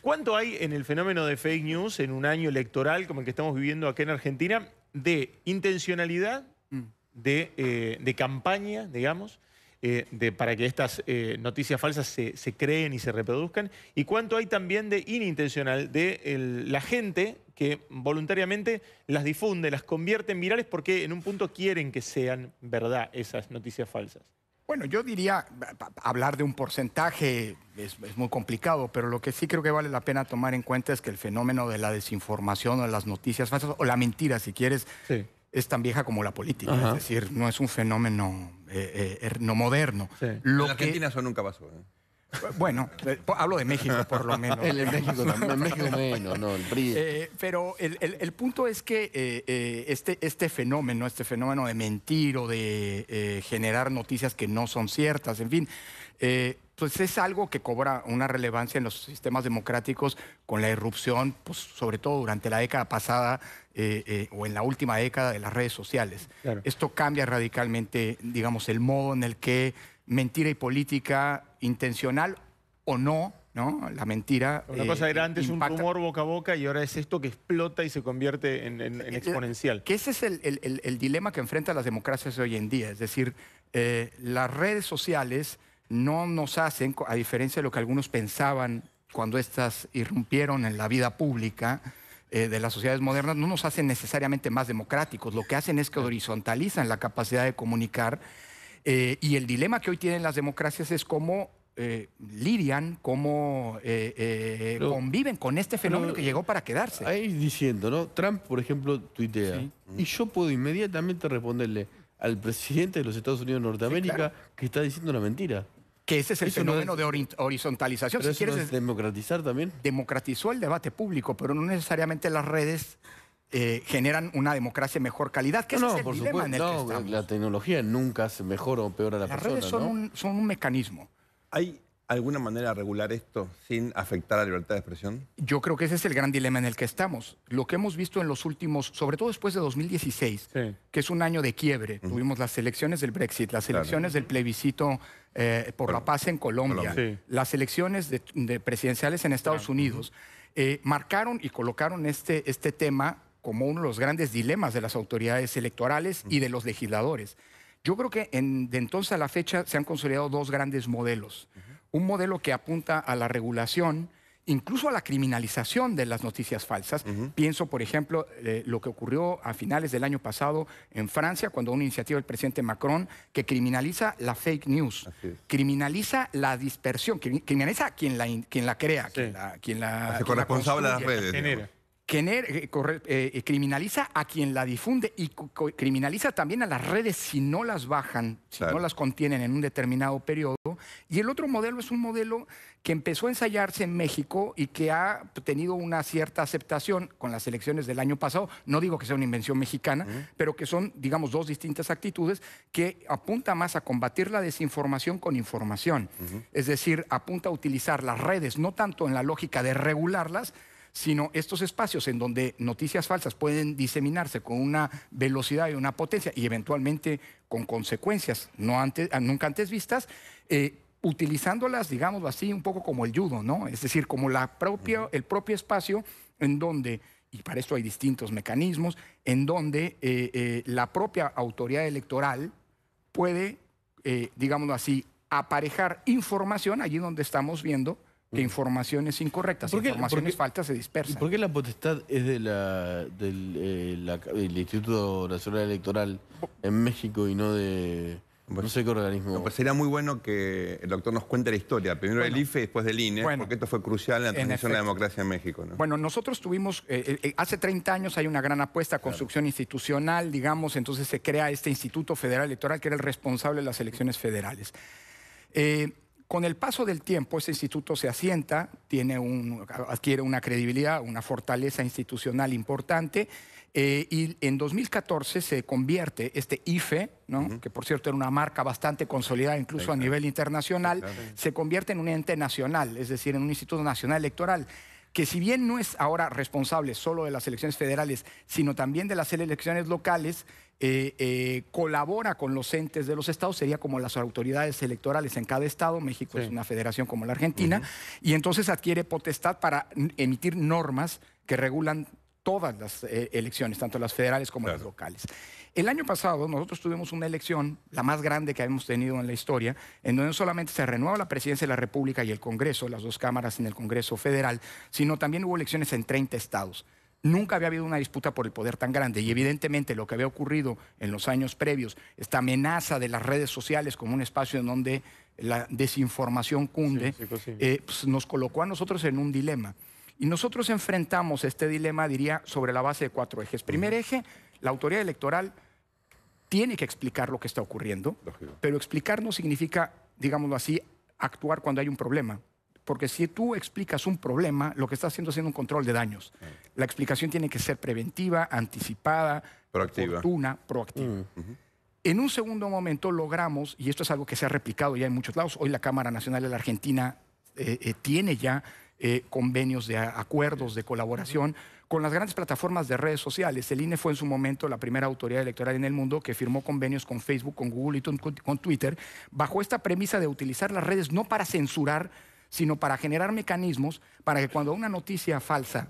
¿Cuánto hay en el fenómeno de fake news en un año electoral como el que estamos viviendo aquí en Argentina de intencionalidad, mm. eh, de, campaña, digamos, eh, de, para que estas eh, noticias falsas se, creen y se reproduzcan? ¿Y cuánto hay también de inintencional, de la gente que voluntariamente las difunde, las convierte en virales porque en un punto quieren que sean verdad esas noticias falsas? Bueno, yo diría, hablar de un porcentaje es, muy complicado, pero lo que sí creo que vale la pena tomar en cuenta es que el fenómeno de la desinformación o de las noticias falsas o la mentira, si quieres, es tan vieja como la política. Es decir, no es un fenómeno eh, eh, er, no moderno. en Argentina eso nunca pasó. ¿eh? Bueno, eh, hablo de México por lo menos. El, México, también. Eh, pero el, punto es que eh, este, este fenómeno, este fenómeno de mentir o de generar noticias que no son ciertas, en fin, pues es algo que cobra una relevancia en los sistemas democráticos con la irrupción, pues, sobre todo durante la década pasada o en la última década de las redes sociales. Esto cambia radicalmente, digamos, el modo en el que mentira y política intencional o no, ¿no? La mentira. Una cosa eh, era antes un rumor boca a boca y ahora es esto que explota y se convierte en, eh, eh, exponencial. Que ese es el, dilema que enfrentan las democracias hoy en día. Es decir, las redes sociales no nos hacen, a diferencia de lo que algunos pensaban cuando estas irrumpieron en la vida pública, de las sociedades modernas no nos hacen necesariamente más democráticos, lo que hacen es que horizontalizan la capacidad de comunicar eh, y el dilema que hoy tienen las democracias es cómo eh, lidian, cómo eh, conviven con este fenómeno que llegó para quedarse. Ahí diciendo, ¿no? Trump, por ejemplo, tuitea. Y yo puedo inmediatamente responderle al presidente de los Estados Unidos de Norteamérica que está diciendo una mentira. Que ese es el fenómeno de horizontalización. Pero democratizar también. Democratizó el debate público, pero no necesariamente las redes eh, generan una democracia mejor calidad. Que el por en el que estamos. La tecnología nunca hace mejor o peor a la persona. Las redes son, un, mecanismo. ¿Hay alguna manera de regular esto sin afectar a la libertad de expresión? Yo creo que ese es el gran dilema en el que estamos. Lo que hemos visto en los últimos, sobre todo después de 2016, que es un año de quiebre. Tuvimos las elecciones del Brexit, las elecciones del plebiscito eh, por la paz en Colombia, las elecciones de, presidenciales en Estados Unidos. Eh, marcaron y colocaron este, este tema como uno de los grandes dilemas de las autoridades electorales y de los legisladores. Yo creo que de entonces a la fecha se han consolidado dos grandes modelos. Un modelo que apunta a la regulación, incluso a la criminalización de las noticias falsas. Pienso, por ejemplo, eh, lo que ocurrió a finales del año pasado en Francia, cuando una iniciativa del presidente Macron que criminaliza la fake news, criminaliza la dispersión, criminaliza a quien la, crea, quien la... Quien la, las redes que eh, eh, eh, criminaliza a quien la difunde y criminaliza también a las redes si no las bajan, si no las contienen en un determinado periodo. Y el otro modelo es un modelo que empezó a ensayarse en México y que ha tenido una cierta aceptación con las elecciones del año pasado. No digo que sea una invención mexicana, pero que son, digamos, dos distintas actitudes que apunta más a combatir la desinformación con información. Es decir, apunta a utilizar las redes, no tanto en la lógica de regularlas, sino estos espacios en donde noticias falsas pueden diseminarse con una velocidad y una potencia y eventualmente con consecuencias no antes, ah, nunca antes vistas, eh, utilizándolas, digamos así, un poco como el judo, ¿no? Es decir, como la propia, el propio espacio en donde, y para esto hay distintos mecanismos, en donde eh, eh, la propia autoridad electoral puede, digámoslo así, aparejar información allí donde estamos viendo que información informaciones incorrectas, información es falta se dispersan. ¿Por qué la potestad es del eh, Instituto Nacional Electoral en México y no de... No pues, sé qué organismo. pues sería muy bueno que el doctor nos cuente la historia, primero del IFE y después del INE, porque esto fue crucial en la transición de la democracia en México. Bueno, nosotros tuvimos, eh, eh, hace 30 años hay una gran apuesta a construcción institucional, digamos, entonces se crea este Instituto Federal Electoral que era el responsable de las elecciones federales. Eh, con el paso del tiempo, ese instituto se asienta, tiene adquiere una credibilidad, una fortaleza institucional importante, eh, y en 2014 se convierte este IFE, que por cierto era una marca bastante consolidada incluso a nivel internacional, se convierte en un ente nacional, es decir, en un instituto nacional electoral que si bien no es ahora responsable solo de las elecciones federales, sino también de las elecciones locales, eh, eh, colabora con los entes de los estados, sería como las autoridades electorales en cada estado, México es una federación como la Argentina, y entonces adquiere potestad para emitir normas que regulan todas las eh, elecciones, tanto las federales como las locales. El año pasado nosotros tuvimos una elección, la más grande que habíamos tenido en la historia, en donde no solamente se renueva la presidencia de la República y el Congreso, las dos cámaras en el Congreso federal, sino también hubo elecciones en 30 estados. Nunca había habido una disputa por el poder tan grande y evidentemente lo que había ocurrido en los años previos, esta amenaza de las redes sociales como un espacio en donde la desinformación cunde, pues eh, pues nos colocó a nosotros en un dilema. Y nosotros enfrentamos este dilema, diría, sobre la base de cuatro ejes. Primer eje, la autoridad electoral tiene que explicar lo que está ocurriendo, pero explicar no significa, digámoslo así, actuar cuando hay un problema. Porque si tú explicas un problema, lo que estás haciendo es un control de daños. Ah. La explicación tiene que ser preventiva, anticipada, oportuna, proactiva. Mm. En un segundo momento logramos, y esto es algo que se ha replicado ya en muchos lados, hoy la Cámara Nacional de la Argentina eh, eh, tiene ya eh, convenios de acuerdos, de colaboración con las grandes plataformas de redes sociales. El INE fue en su momento la primera autoridad electoral en el mundo que firmó convenios con Facebook, con Google y con Twitter, bajo esta premisa de utilizar las redes no para censurar, sino para generar mecanismos para que cuando una noticia falsa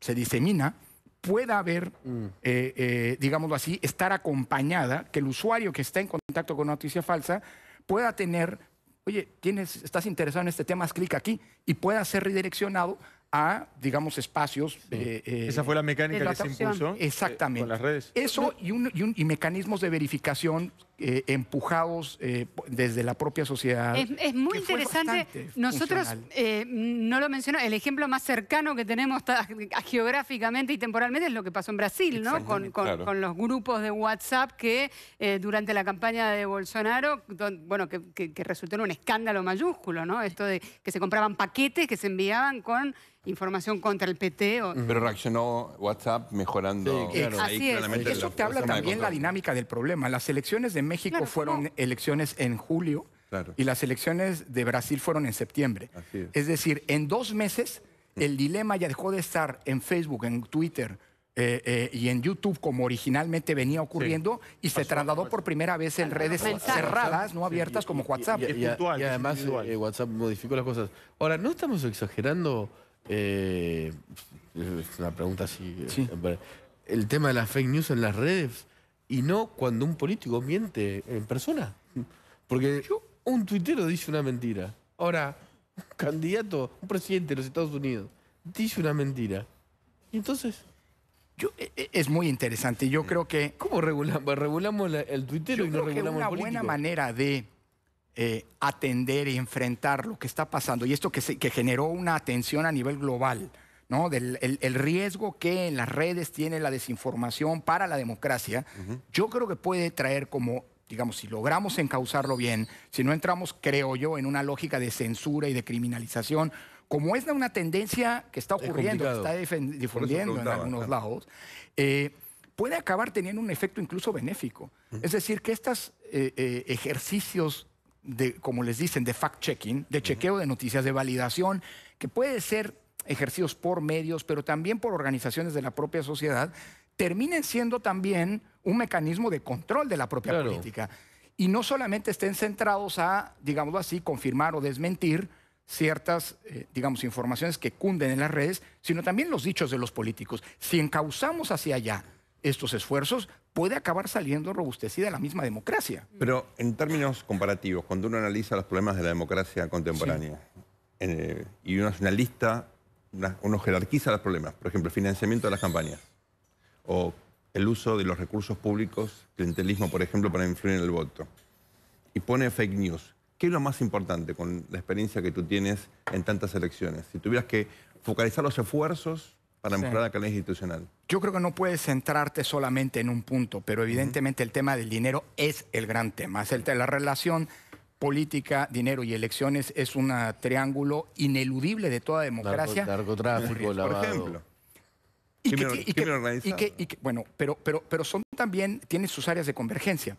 se disemina, pueda haber, mm. eh, eh, digámoslo así, estar acompañada, que el usuario que está en contacto con una noticia falsa pueda tener oye, tienes, estás interesado en este tema, haz clic aquí y pueda ser redireccionado a, digamos, espacios. Eh, eh, Esa fue la mecánica que se impulsó. Eh, Exactamente. con las redes. Eso y, mecanismos de verificación eh, empujados eh, desde la propia sociedad. Es, muy interesante. Nosotros, eh, no lo menciono, el ejemplo más cercano que tenemos geográficamente y temporalmente es lo que pasó en Brasil, ¿no? Con, los grupos de WhatsApp que durante la campaña de Bolsonaro, bueno, que, resultó en un escándalo mayúsculo, ¿no? Esto de que se compraban paquetes que se enviaban con información contra el PT. Pero reaccionó WhatsApp mejorando. claro. Así Ahí es. Eso te habla también la dinámica del problema. Las elecciones de México fueron elecciones en julio y las elecciones de Brasil fueron en septiembre. Es. decir, en dos meses el dilema ya dejó de estar en Facebook, en Twitter, eh, eh, y en YouTube como originalmente venía ocurriendo y se trasladó por primera vez en redes cerradas, no abiertas como WhatsApp. Y, además eh, WhatsApp modificó las cosas. Ahora, ¿no estamos exagerando? es una pregunta así. El tema de las fake news en las redes y no cuando un político miente en persona. Porque un tuitero dice una mentira. Ahora, un candidato, un presidente de los Estados Unidos, dice una mentira. Y entonces... E, e, es muy interesante. Yo creo que... ¿Cómo pues, regulamos? el tuitero y no regulamos el político. Una buena manera de eh, atender y enfrentar lo que está pasando y esto que, que generó una atención a nivel global del el, riesgo que en las redes tiene la desinformación para la democracia, yo creo que puede traer como digamos, si logramos encauzarlo bien, si no entramos, creo yo, en una lógica de censura y de criminalización, como es una tendencia que está ocurriendo, que está difundiendo en algunos lados, eh, puede acabar teniendo un efecto incluso benéfico. Es decir, que estos eh, eh, ejercicios de, como les dicen, de fact-checking, de chequeo de noticias, de validación, que puede ser ejercidos por medios, pero también por organizaciones de la propia sociedad, terminen siendo también un mecanismo de control de la propia política. Y no solamente estén centrados a, digamos así, confirmar o desmentir ciertas, eh, digamos, informaciones que cunden en las redes, sino también los dichos de los políticos. Si encauzamos hacia allá estos esfuerzos, puede acabar saliendo robustecida la misma democracia. Pero en términos comparativos, cuando uno analiza los problemas de la democracia contemporánea eh, y uno es una lista uno jerarquiza los problemas. Por ejemplo, el financiamiento de las campañas o el uso de los recursos públicos, clientelismo, por ejemplo, para influir en el voto. Y pone fake news. ¿Qué es lo más importante con la experiencia que tú tienes en tantas elecciones? Si tuvieras que focalizar los esfuerzos para mejorar la calidad institucional. Yo creo que no puedes centrarte solamente en un punto, pero evidentemente el tema del dinero es el gran tema. Es el, la relación política, dinero y elecciones es un triángulo ineludible de toda democracia. Narcotráfico, lavado. Por Y que, bueno, pero, pero, pero son también, tienen sus áreas de convergencia.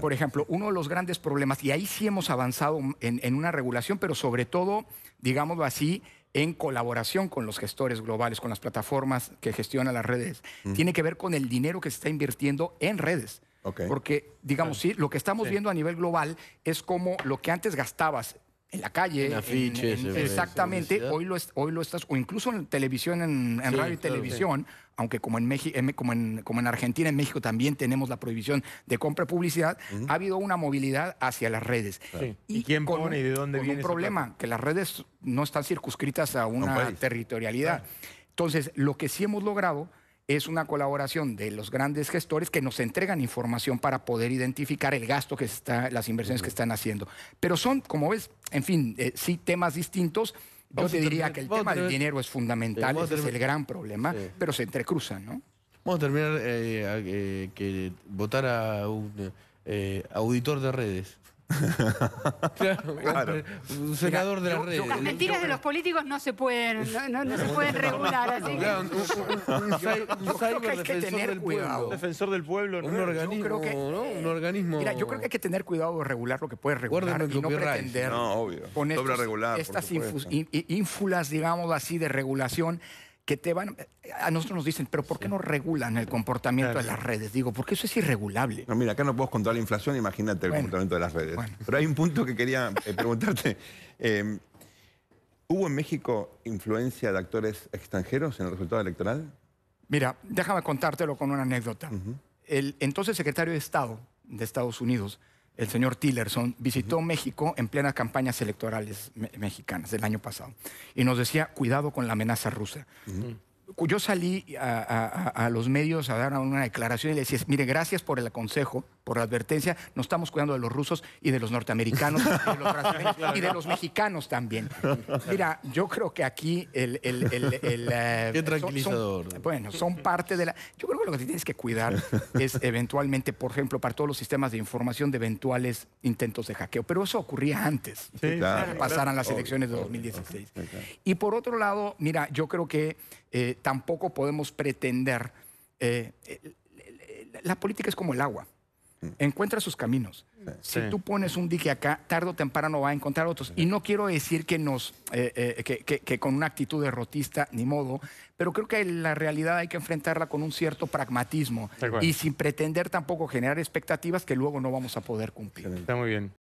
Por ejemplo, uno de los grandes problemas, y ahí sí hemos avanzado en, una regulación, pero sobre todo, digámoslo así, en colaboración con los gestores globales, con las plataformas que gestionan las redes, mm. tiene que ver con el dinero que se está invirtiendo en redes. Porque, digamos, sí, lo que estamos viendo a nivel global es como lo que antes gastabas en la calle. En afiches. exactamente. Hoy lo, estás, o incluso en televisión, en, radio y televisión, aunque como en, México, como, en, Argentina, en México también tenemos la prohibición de compra de publicidad, ha habido una movilidad hacia las redes. Y, quién pone y de dónde con un problema, que las redes no están circunscritas a una territorialidad. Entonces, lo que sí hemos logrado es una colaboración de los grandes gestores que nos entregan información para poder identificar el gasto que está, las inversiones que están haciendo. Pero son, como ves, en fin, eh, sí temas distintos. Yo te diría que el tema del dinero es fundamental, es el gran problema, pero se entrecruzan, ¿no? Vamos a terminar eh, eh, que votar a un auditor de redes. Claro, un senador de la red. Las mentiras de los políticos no se pueden, no, se pueden regular. Así que... hay que tener cuidado. defensor del pueblo, eh, Un organismo, Mira, yo creo que hay que tener cuidado de regular lo que puedes regular y no pretender poner estas ínfulas, digamos así, de regulación que te van. Eh, a nosotros nos dicen, pero ¿por qué no regulan el comportamiento de las redes? Digo, porque eso es irregulable. No, mira, acá no podemos controlar la inflación, imagínate el comportamiento de las redes. Pero hay un punto que quería eh, preguntarte. Eh, ¿Hubo en México influencia de actores extranjeros en el resultado electoral? Mira, déjame contártelo con una anécdota. El entonces secretario de Estado de Estados Unidos el señor Tillerson, visitó México en plenas campañas electorales mexicanas del año pasado y nos decía, cuidado con la amenaza rusa. Yo salí a, a, los medios a dar una declaración y le decía, mire, gracias por el aconsejo, por advertencia, nos estamos cuidando de los rusos y de los norteamericanos y de los, mexicanos también. Mira, yo creo que aquí el... Eh, Qué tranquilizador. bueno, son parte de la... Yo creo que lo que tienes que cuidar es eventualmente, por ejemplo, para todos los sistemas de información de eventuales intentos de hackeo. Pero eso ocurría antes, sí, pasaran las elecciones de 2016. Y por otro lado, mira, yo creo que eh, tampoco podemos pretender... Eh, la política es como el agua. Mm. encuentra sus caminos. Si tú pones un dique acá, tarde o temprano va a encontrar otros. Y no quiero decir que, nos, eh, eh, que, que, con una actitud derrotista, ni modo, pero creo que la realidad hay que enfrentarla con un cierto pragmatismo y sin pretender tampoco generar expectativas que luego no vamos a poder cumplir. Está muy bien.